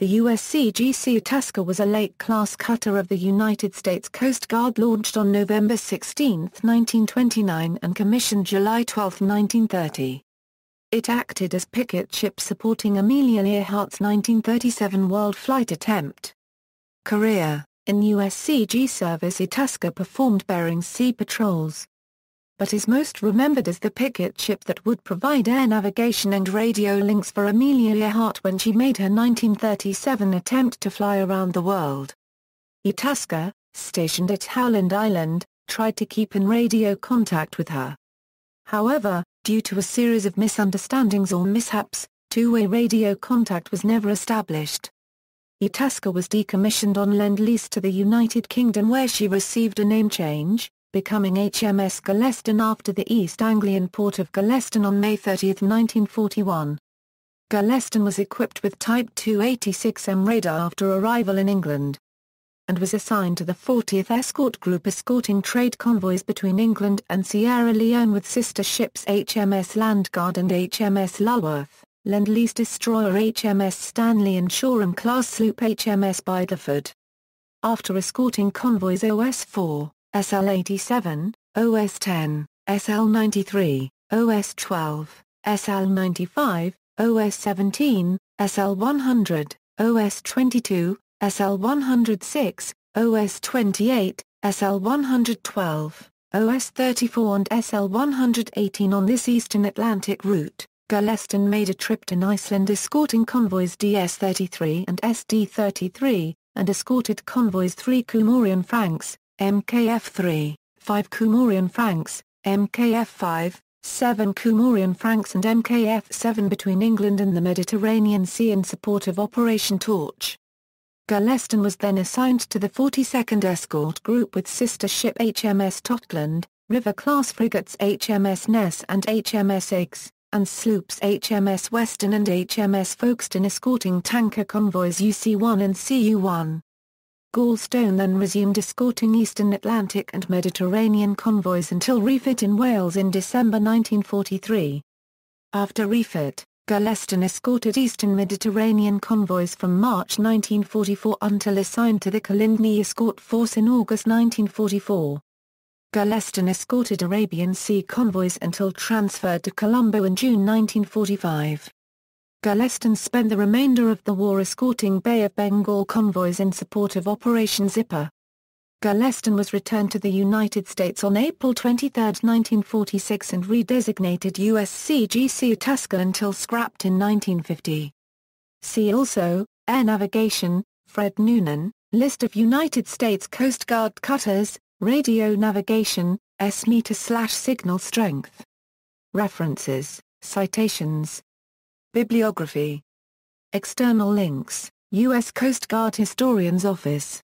The USCGC Tusker was a late-class cutter of the United States Coast Guard launched on November 16, 1929 and commissioned July 12, 1930. It acted as picket ship supporting Amelia Earhart's 1937 world flight attempt. Career In USCG service Itasca performed Bering Sea patrols, but is most remembered as the picket ship that would provide air navigation and radio links for Amelia Earhart when she made her 1937 attempt to fly around the world. Itasca, stationed at Howland Island, tried to keep in radio contact with her. However, due to a series of misunderstandings or mishaps, two-way radio contact was never established. Itasca was decommissioned on Lend-Lease to the United Kingdom where she received a name change, becoming HMS Galeston after the East Anglian port of Galeston on May 30, 1941. Galeston was equipped with Type 286M radar after arrival in England and was assigned to the 40th Escort Group escorting trade convoys between England and Sierra Leone with sister ships HMS Landguard and HMS Lulworth, Lend-Lease destroyer HMS Stanley and Shoreham class sloop HMS Bideford. After escorting convoys OS-4, SL87, OS10, SL93, OS12, SL95, OS17, SL100, OS22, SL106, OS28, SL112, OS34 and SL118 on this eastern Atlantic route. Gulleston made a trip to Iceland escorting convoys DS-33 and SD-33, and escorted convoys 3 Comorian Franks, MKF3, 5 Comorian francs, MKF5, 7 Comorian francs and MKF7 between England and the Mediterranean Sea in support of Operation Torch. Galeston was then assigned to the 42nd Escort Group with sister ship HMS Totland, River-class frigates HMS Ness and HMS Eggs, and sloops HMS Western and HMS Folkestone escorting tanker convoys UC-1 and CU-1. Goldstone then resumed escorting eastern Atlantic and Mediterranean convoys until refit in Wales in December 1943. After refit, Galeston escorted eastern Mediterranean convoys from March 1944 until assigned to the Kalindni Escort Force in August 1944. Galeston escorted Arabian Sea convoys until transferred to Colombo in June 1945. Galeston spent the remainder of the war escorting Bay of Bengal convoys in support of Operation Zipper. Galeston was returned to the United States on April 23, 1946 and redesignated USCGC Tusker until scrapped in 1950. See also, Air Navigation, Fred Noonan, List of United States Coast Guard cutters, radio navigation, S meter slash signal strength. References, citations Bibliography. External links, U.S. Coast Guard Historian's Office.